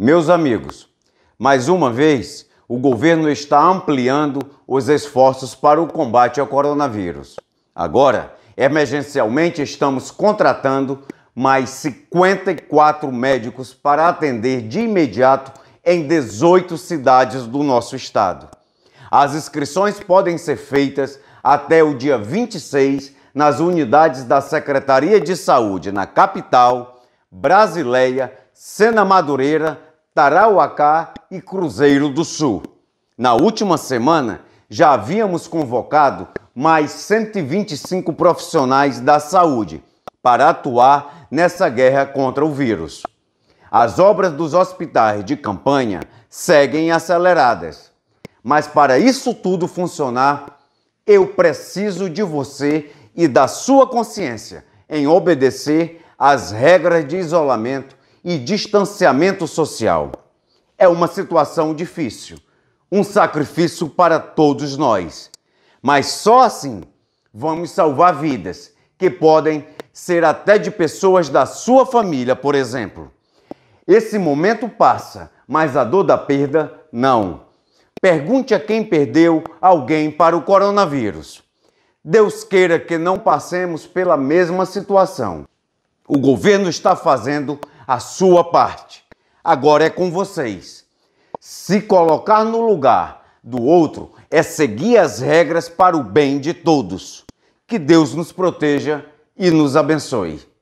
Meus amigos, mais uma vez, o governo está ampliando os esforços para o combate ao coronavírus. Agora, emergencialmente, estamos contratando mais 54 médicos para atender de imediato em 18 cidades do nosso estado. As inscrições podem ser feitas até o dia 26 nas unidades da Secretaria de Saúde na capital, Brasileia, Sena Madureira, Tarauacá e Cruzeiro do Sul. Na última semana, já havíamos convocado mais 125 profissionais da saúde para atuar nessa guerra contra o vírus. As obras dos hospitais de campanha seguem aceleradas. Mas para isso tudo funcionar, eu preciso de você e da sua consciência em obedecer às regras de isolamento e distanciamento social. É uma situação difícil, um sacrifício para todos nós. Mas só assim vamos salvar vidas que podem ser até de pessoas da sua família, por exemplo. Esse momento passa, mas a dor da perda não. Pergunte a quem perdeu alguém para o coronavírus. Deus queira que não passemos pela mesma situação. O governo está fazendo a sua parte. Agora é com vocês. Se colocar no lugar do outro é seguir as regras para o bem de todos. Que Deus nos proteja e nos abençoe.